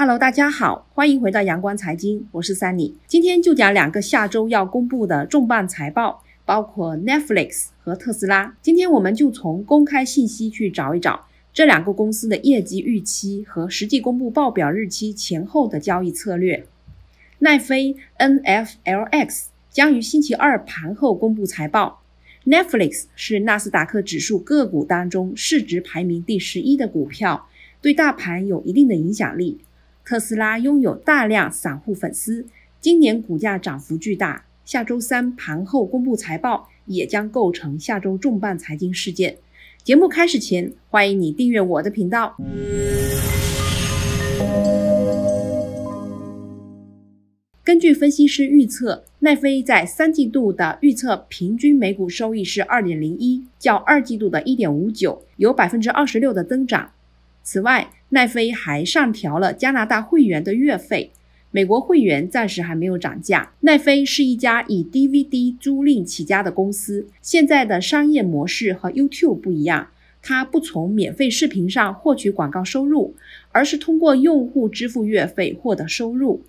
Hello，大家好，欢迎回到阳光财经，我是三里。今天就讲两个下周要公布的重磅财报，包括 Netflix 和特斯拉。今天我们就从公开信息去找一找这两个公司的业绩预期和实际公布报表日期前后的交易策略。奈飞 n f l x 将于星期二盘后公布财报。Netflix 是纳斯达克指数个股当中市值排名第十一的股票，对大盘有一定的影响力。特斯拉拥有大量散户粉丝，今年股价涨幅巨大。下周三盘后公布财报，也将构成下周重磅财经事件。节目开始前，欢迎你订阅我的频道。根据分析师预测，奈飞在三季度的预测平均每股收益是二点零一，较二季度的一点五九有百分之二十六的增长。此外，奈飞还上调了加拿大会员的月费，美国会员暂时还没有涨价。奈飞是一家以 DVD 租赁起家的公司，现在的商业模式和 YouTube 不一样，它不从免费视频上获取广告收入，而是通过用户支付月费获得收入。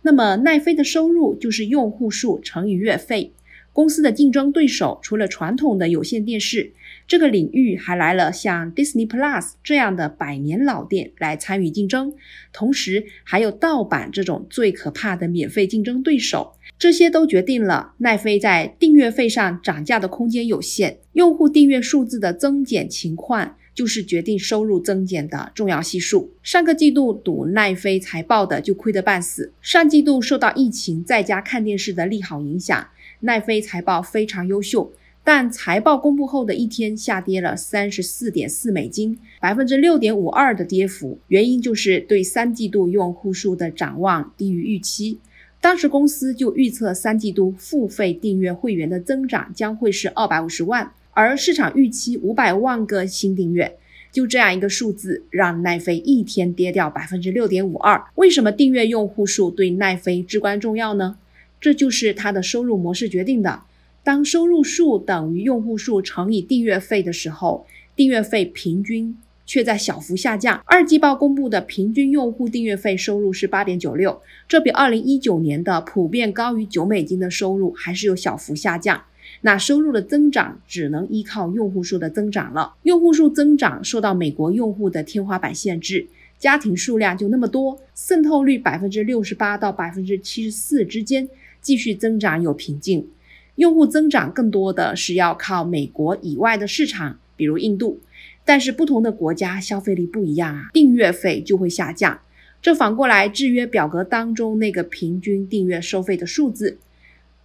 那么，奈飞的收入就是用户数乘以月费。公司的竞争对手除了传统的有线电视。这个领域还来了像 Disney Plus 这样的百年老店来参与竞争，同时还有盗版这种最可怕的免费竞争对手，这些都决定了奈飞在订阅费上涨价的空间有限。用户订阅数字的增减情况，就是决定收入增减的重要系数。上个季度赌奈飞财报的就亏得半死，上季度受到疫情在家看电视的利好影响，奈飞财报非常优秀。但财报公布后的一天，下跌了三十四点四美金，百分之六点五二的跌幅，原因就是对三季度用户数的展望低于预期。当时公司就预测三季度付费订阅会员的增长将会是二百五十万，而市场预期五百万个新订阅。就这样一个数字，让奈飞一天跌掉百分之六点五二。为什么订阅用户数对奈飞至关重要呢？这就是它的收入模式决定的。当收入数等于用户数乘以订阅费的时候，订阅费平均却在小幅下降。二季报公布的平均用户订阅费收入是八点九六，这比二零一九年的普遍高于九美金的收入还是有小幅下降。那收入的增长只能依靠用户数的增长了。用户数增长受到美国用户的天花板限制，家庭数量就那么多，渗透率百分之六十八到百分之七十四之间继续增长有瓶颈。用户增长更多的是要靠美国以外的市场，比如印度，但是不同的国家消费力不一样啊，订阅费就会下降，这反过来制约表格当中那个平均订阅收费的数字，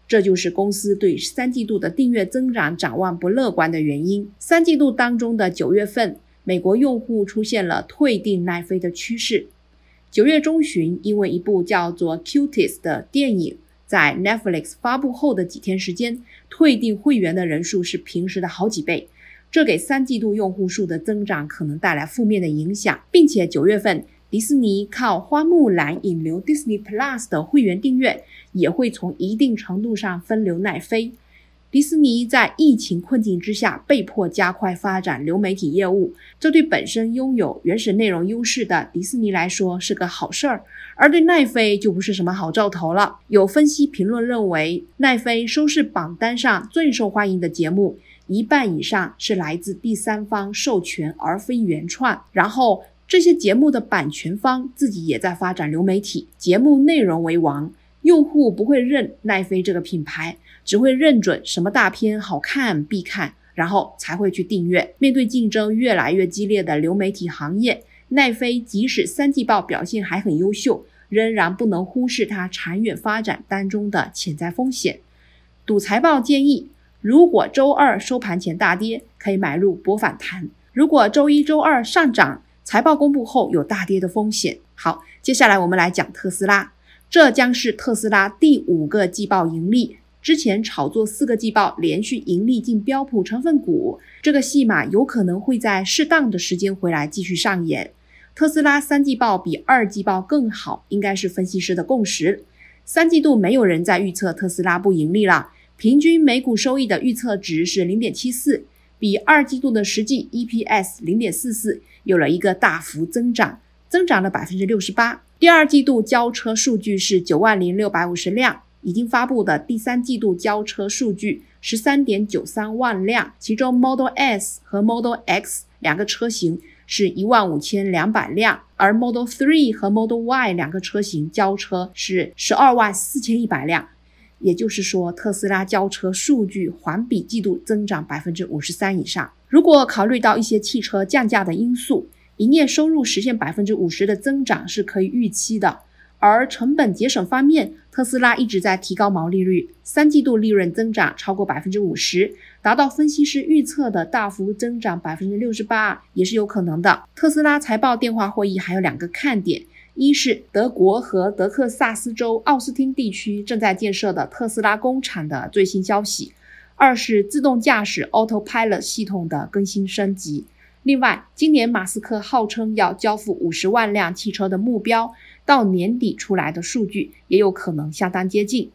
这就是公司对三季度的订阅增长展望不乐观的原因。三季度当中的九月份，美国用户出现了退订奈飞的趋势，九月中旬因为一部叫做《Cuties》的电影。在 Netflix 发布后的几天时间，退订会员的人数是平时的好几倍，这给三季度用户数的增长可能带来负面的影响，并且九月份迪士尼靠《花木兰》引流 Disney Plus 的会员订阅，也会从一定程度上分流奈飞。迪士尼在疫情困境之下被迫加快发展流媒体业务，这对本身拥有原始内容优势的迪士尼来说是个好事儿，而对奈飞就不是什么好兆头了。有分析评论认为，奈飞收视榜单上最受欢迎的节目一半以上是来自第三方授权而非原创，然后这些节目的版权方自己也在发展流媒体，节目内容为王，用户不会认奈飞这个品牌。只会认准什么大片好看必看，然后才会去订阅。面对竞争越来越激烈的流媒体行业，奈飞即使三季报表现还很优秀，仍然不能忽视它长远发展当中的潜在风险。赌财报建议：如果周二收盘前大跌，可以买入博反弹；如果周一周二上涨，财报公布后有大跌的风险。好，接下来我们来讲特斯拉，这将是特斯拉第五个季报盈利。之前炒作四个季报连续盈利进标普成分股这个戏码有可能会在适当的时间回来继续上演。特斯拉三季报比二季报更好，应该是分析师的共识。三季度没有人在预测特斯拉不盈利了，平均每股收益的预测值是零点七四，比二季度的实际 EPS 零点四四有了一个大幅增长，增长了百分之六十八。第二季度交车数据是九万零六百五十辆。已经发布的第三季度交车数据十三点九三万辆，其中 Model S 和 Model X 两个车型是一万五千两百辆，而 Model Three 和 Model Y 两个车型交车是十二万四千一百辆。也就是说，特斯拉交车数据环比季度增长百分之五十三以上。如果考虑到一些汽车降价的因素，营业收入实现百分之五十的增长是可以预期的。而成本节省方面，特斯拉一直在提高毛利率，三季度利润增长超过百分之五十，达到分析师预测的大幅增长百分之六十八也是有可能的。特斯拉财报电话会议还有两个看点：一是德国和德克萨斯州奥斯汀地区正在建设的特斯拉工厂的最新消息；二是自动驾驶 Autopilot 系统的更新升级。另外，今年马斯克号称要交付五十万辆汽车的目标，到年底出来的数据也有可能相当接近。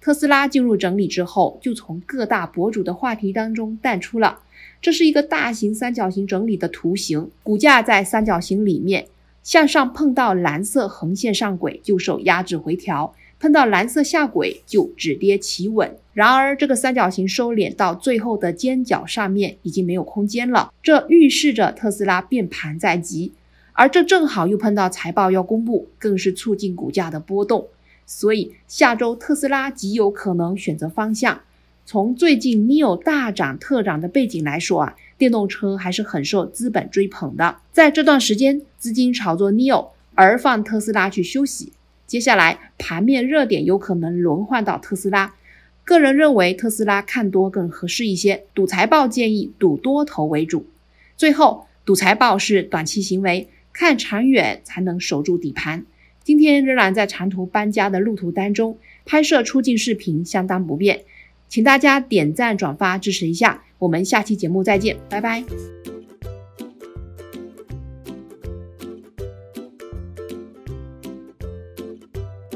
特斯拉进入整理之后，就从各大博主的话题当中淡出了。这是一个大型三角形整理的图形，股价在三角形里面向上碰到蓝色横线上轨，就受压制回调。碰到蓝色下轨就止跌企稳，然而这个三角形收敛到最后的尖角上面已经没有空间了，这预示着特斯拉变盘在即，而这正好又碰到财报要公布，更是促进股价的波动，所以下周特斯拉极有可能选择方向。从最近 NIO 大涨特涨的背景来说啊，电动车还是很受资本追捧的，在这段时间资金炒作 NIO，而放特斯拉去休息。接下来盘面热点有可能轮换到特斯拉，个人认为特斯拉看多更合适一些。赌财报建议赌多头为主。最后，赌财报是短期行为，看长远才能守住底盘。今天仍然在长途搬家的路途当中，拍摄出镜视频相当不便，请大家点赞转发支持一下。我们下期节目再见，拜拜。